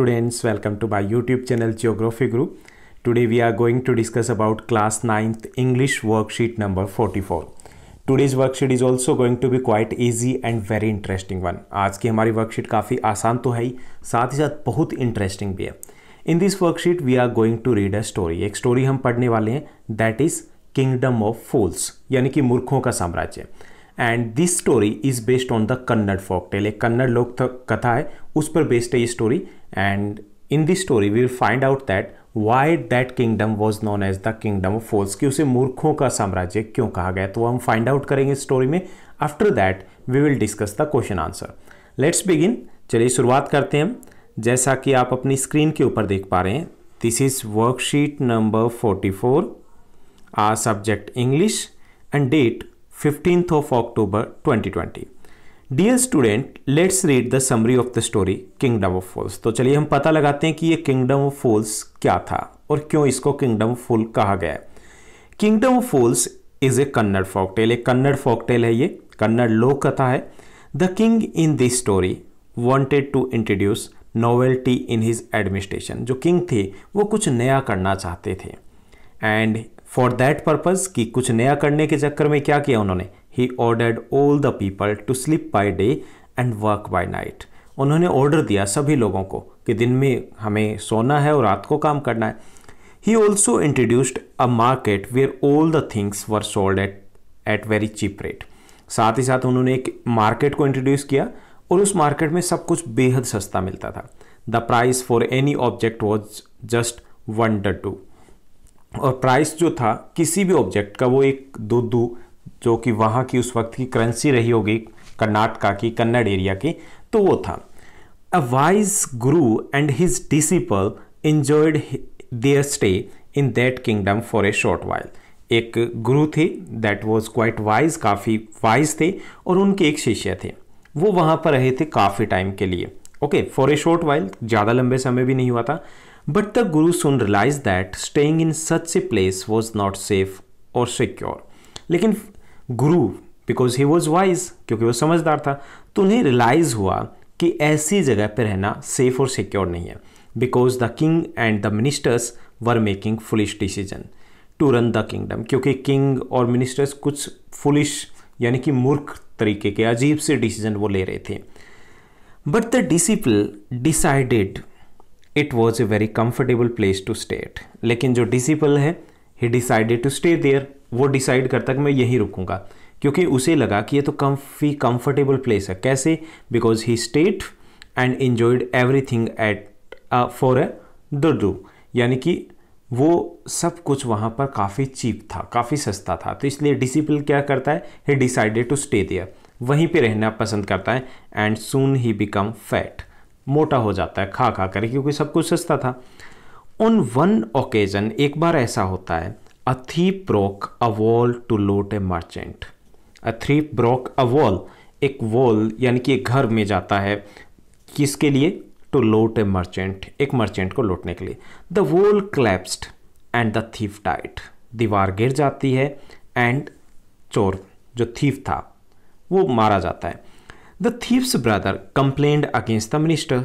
students welcome to my youtube channel geography group today we are going to discuss about class 9th english worksheet number 44 today's worksheet is also going to be quite easy and very interesting one आज की हमारी worksheet काफ़ी आसान तो है ही साथ ही साथ बहुत interesting भी है in this worksheet we are going to read a story एक स्टोरी हम पढ़ने वाले हैं that is kingdom of fools यानी कि मूर्खों का साम्राज्य and this story is based on the Kannada folk tale एक कन्नड़ लोक कथा है उस पर बेस्ड है ये story And in this story, we will find out that why that kingdom was known as the kingdom of fools कि उसे मूर्खों का साम्राज्य क्यों कहा गया तो हम find out करेंगे इस स्टोरी में after that we will discuss the question answer let's begin चलिए शुरुआत करते हैं हम जैसा कि आप अपनी स्क्रीन के ऊपर देख पा रहे हैं this is worksheet number 44 are subject English and date 15th of October 2020. Dear student let's read the summary of the story kingdom of fools तो चलिए हम पता लगाते हैं कि ये किंगडम ऑफ फॉल्स क्या था और क्यों इसको किंगडम ऑफ कहा गया है kingdom of fools is a Kannada folk tale एक कन्नड़ फॉक टेल है ये कन्नड़ लोक कथा है the king in this story wanted to introduce novelty in his administration जो किंग थे वो कुछ नया करना चाहते थे एंड फॉर दैट पर्पज़ कि कुछ नया करने के चक्कर में क्या किया उन्होंने he ordered all the people to sleep by day and work by night उन्होंने ऑर्डर दिया सभी लोगों को कि दिन में हमें सोना है और रात को काम करना है he also introduced a market where all the things were sold at at very cheap rate साथ ही साथ उन्होंने एक मार्केट को इंट्रोड्यूस किया और उस मार्केट में सब कुछ बेहद सस्ता मिलता था the price for any object was just one duddu और प्राइस जो था किसी भी ऑब्जेक्ट का वो एक दो दो जो कि वहाँ की उस वक्त की करेंसी रही होगी कर्नाटका की कन्नड़ एरिया की तो वो था a wise guru and his disciple enjoyed their stay in that kingdom for a short while एक गुरु थे दैट वॉज क्वाइट वाइज काफ़ी वाइज थे और उनके एक शिष्य थे वो वहाँ पर रहे थे काफ़ी टाइम के लिए okay for a short while ज़्यादा लंबे समय भी नहीं हुआ था but the guru soon realise that staying in such a place was not safe और सिक्योर लेकिन गुरु बिकॉज ही वॉज वाइज क्योंकि वो समझदार था तो उन्हें रियलाइज़ हुआ कि ऐसी जगह पर रहना सेफ और सिक्योर नहीं है because the king and the ministers were making foolish decision to run the kingdom क्योंकि किंग और मिनिस्टर्स कुछ फुलिश यानी कि मूर्ख तरीके के अजीब से डिसीजन वो ले रहे थे but the disciple decided it was a very comfortable place to stay लेकिन जो डिसिपल है he decided to stay there वो डिसाइड करता कि मैं यहीं रुकूंगा क्योंकि उसे लगा कि ये तो कम्फी कंफर्टेबल प्लेस है कैसे because he stayed and enjoyed everything at for a दुर्दू यानी कि वो सब कुछ वहाँ पर काफ़ी चीप था काफ़ी सस्ता था तो इसलिए डिसिप्लिन क्या करता है he decided to stay there वहीं पे रहना पसंद करता है and soon he become fat मोटा हो जाता है खा खा कर क्योंकि सब कुछ सस्ता था ऑन वन ओकेजन एक बार ऐसा होता है A thief broke a wall to loot a merchant. A thief broke a wall. एक वॉल यानी कि एक घर में जाता है किसके लिए टू लोट ए मर्चेंट एक मर्चेंट को लौटने के लिए the wall collapsed and the thief died दीवार गिर जाती है एंड चोर जो थीफ था वो मारा जाता है the thief's brother complained against the minister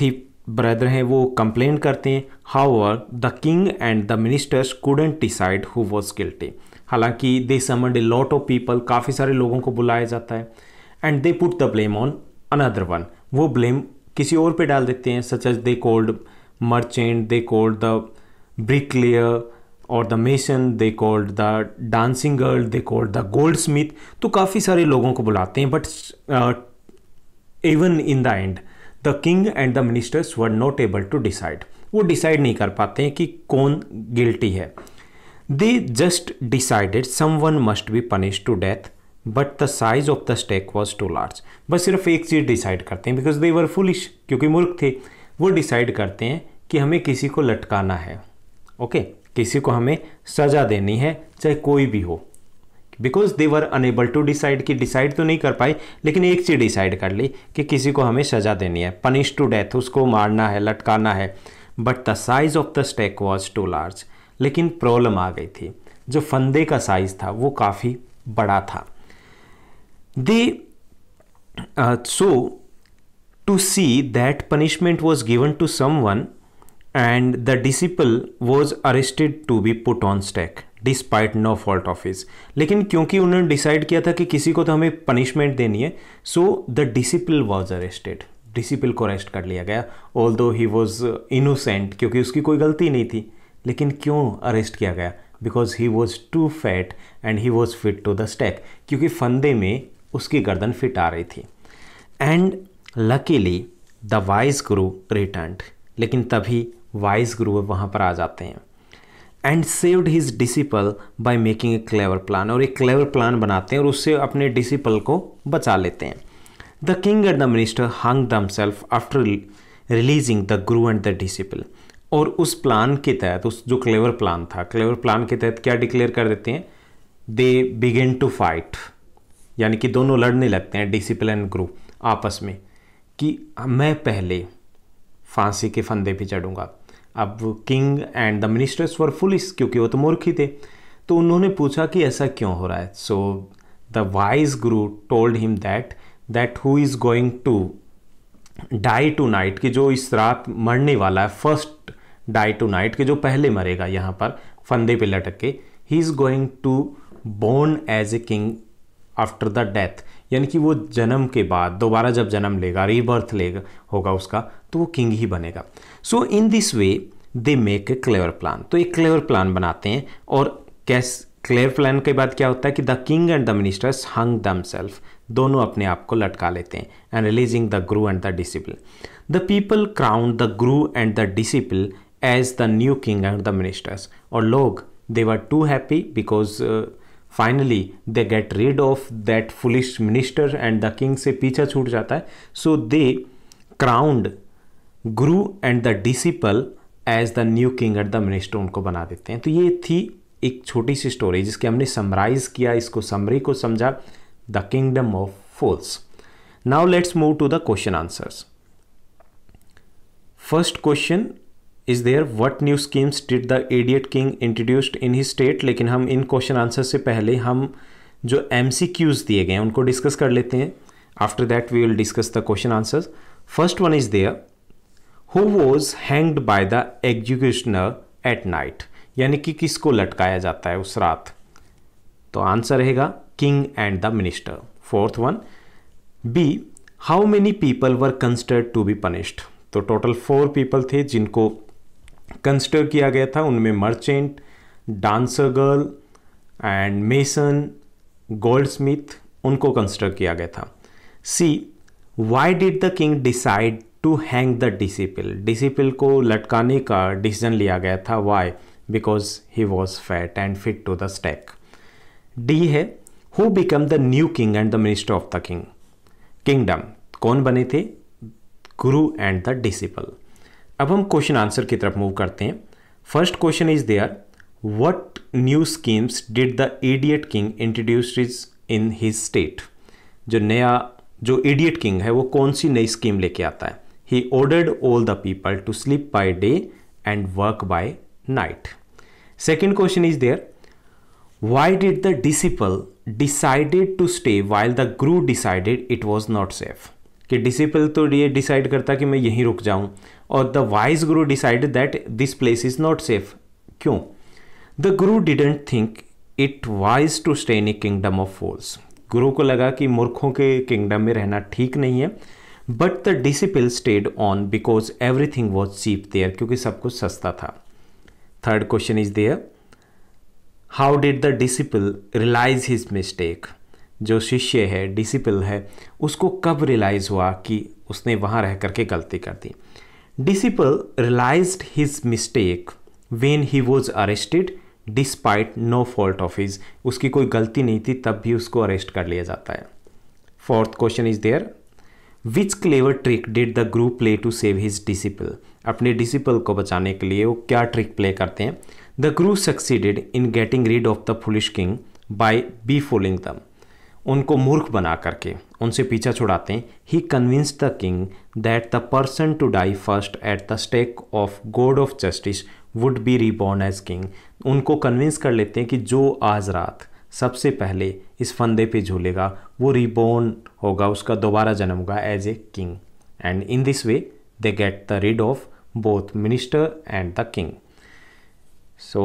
thief brother हैं वो कंप्लेन करते हैं are the king and the ministers couldn't decide who was guilty हालांकि they summoned a lot of people काफ़ी सारे लोगों को बुलाया जाता है and they put the blame on another one वो ब्लेम किसी और पे डाल देते हैं such as they called merchant they called the bricklayer और the mason they called the dancing girl they called the goldsmith तो काफ़ी सारे लोगों को बुलाते हैं but even in the end the king and the ministers were not able to decide वो decide नहीं कर पाते हैं कि कौन गिल्टी है they just decided someone must be punish to death but the size of the stake was too large बस सिर्फ एक चीज़ डिसाइड करते हैं बिकॉज दे वर फुलिश क्योंकि मूर्ख थे वो डिसाइड करते हैं कि हमें किसी को लटकाना है ओके okay? किसी को हमें सज़ा देनी है चाहे कोई भी हो because they were unable to decide कि डिसाइड तो नहीं कर पाई लेकिन एक चीज़ डिसाइड कर ली कि किसी को हमें सज़ा देनी है पनिश टू डेथ उसको मारना है लटकाना है but the size of the stake was too large लेकिन प्रॉब्लम आ गई थी जो फंदे का साइज़ था वो काफ़ी बड़ा था they so to see that punishment was given to someone and the disciple was arrested to be put on stake despite no fault of his लेकिन क्योंकि उन्होंने डिसाइड किया था कि किसी को तो हमें पनिशमेंट देनी है so the disciple was arrested disciple को अरेस्ट कर लिया गया ऑल दो ही वॉज इनोसेंट क्योंकि उसकी कोई गलती नहीं थी लेकिन क्यों अरेस्ट किया गया because he was too fat and he was fit to the stake क्योंकि फंदे में उसकी गर्दन फिट आ रही थी and luckily the wise guru return लेकिन तभी वाइस गुरु वहाँ पर आ जाते हैं and saved his disciple by making a clever plan और एक क्लेवर प्लान बनाते हैं और उससे अपने डिसिपल को बचा लेते हैं the king and the minister hung themself after releasing the guru and the disciple और उस प्लान के तहत उस जो क्लेवर प्लान था क्लेवर प्लान के तहत क्या डिक्लेयर कर देते हैं दे बिगेन टू फाइट यानी कि दोनों लड़ने लगते हैं डिसिप्लिन एंड ग्रू आपस में कि मैं पहले फांसी के फंदे पर चढ़ूँगा अब king and the ministers were foolish क्योंकि वो तो मूर्ख ही थे तो उन्होंने पूछा कि ऐसा क्यों हो रहा है so the wise guru told him that that who is going to die tonight कि जो इस रात मरने वाला है फर्स्ट डाई टू नाइट के जो पहले मरेगा यहाँ पर फंदे पे लटक के he is going to born as a king after the death यानी कि वो जन्म के बाद दोबारा जब जन्म लेगा रीबर्थ लेगा होगा उसका तो वो किंग ही बनेगा so in this way they make a clever plan तो एक क्लेवर प्लान बनाते हैं और कैस क्लेवर प्लान के बाद क्या होता है कि the king and the ministers hung themself दोनों अपने आप को लटका लेते हैं and releasing the guru and the disciple the people crown the guru and the disciple as the new king and the ministers और लोग they were too happy because finally they get rid of that foolish minister and the king से पीछा छूट जाता है so they crowned guru and the disciple as the new king at the minister उनको बना देते हैं तो ये थी एक छोटी सी स्टोरी जिसके हमने समराइज किया इसको समरी को समझा the kingdom of fools now let's move to the question answers first question is there what new schemes did the idiot king introduced in he state लेकिन हम इन क्वेश्चन आंसर से पहले हम जो एम सी क्यूज दिए गए हैं उनको डिस्कस कर लेते हैं after that we will discuss the question answers first one is there who was hanged by the executioner at night यानी कि किसको लटकाया जाता है उस रात तो आंसर रहेगा king and the minister fourth one B how many people were considered to be punished तो टोटल फोर पीपल थे जिनको कंसिडर किया गया था उनमें merchant dancer girl and mason goldsmith उनको कंसिडर किया गया था C why did the king decide to hang the disciple disciple को लटकाने का डिसीजन लिया गया था why because he was fat and fit to the stack D है who become the new king and the minister of the king kingdom कौन बने थे गुरु एंड द डिसिपल अब हम क्वेश्चन आंसर की तरफ मूव करते हैं first question is there what new schemes did the idiot king introduce in his state जो नया जो एडियट किंग है वो कौन सी नई स्कीम लेके आता है he ordered all the people to sleep by day and work by night second question is there why did the disciple decided to stay while the guru decided it was not safe कि disciple तो ये decide करता कि मैं यहीं रुक जाऊं और the wise guru decide that this place is not safe क्यों the guru didn't think it wise to stay in a kingdom of force guru को लगा कि मूर्खों के किंगडम में रहना ठीक नहीं है but the disciple stayed on because everything was cheap there क्योंकि सब कुछ सस्ता था third question is there how did the disciple realise his mistake जो शिष्य है डिसिपल है उसको कब रियलाइज़ हुआ कि उसने वहाँ रह करके गलती कर दी disciple realise his mistake when he was arrested despite no fault of his उसकी कोई गलती नहीं थी तब भी उसको अरेस्ट कर लिया जाता है fourth question is there which clever trick did the group play to save his disciple अपने डिसिपल को बचाने के लिए वो क्या ट्रिक प्ले करते हैं the group succeeded in getting rid of the foolish king by befooling them उनको मूर्ख बना करके उनसे पीछा छुड़ाते हैं he convince the king that the person to die first at the stake of god of justice would be reborn as king उनको convince कर लेते हैं कि जो आज रात सबसे पहले इस फंदे पे झूलेगा वो रिबॉर्न होगा उसका दोबारा जन्म होगा as a king and in this way they get the rid of both minister and the king so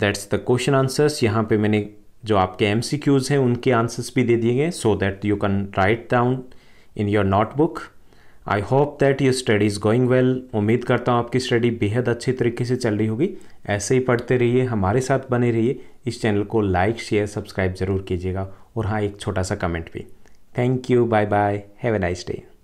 that's the question answers यहाँ पे मैंने जो आपके एम हैं उनके आंसर्स भी दे दिए गए so that you can write down in your notebook I hope that your study is going well उम्मीद करता हूँ आपकी स्टडी बेहद अच्छे तरीके से चल रही होगी ऐसे ही पढ़ते रहिए हमारे साथ बने रहिए इस चैनल को लाइक शेयर सब्सक्राइब ज़रूर कीजिएगा और हाँ एक छोटा सा कमेंट भी thank you bye bye have a nice day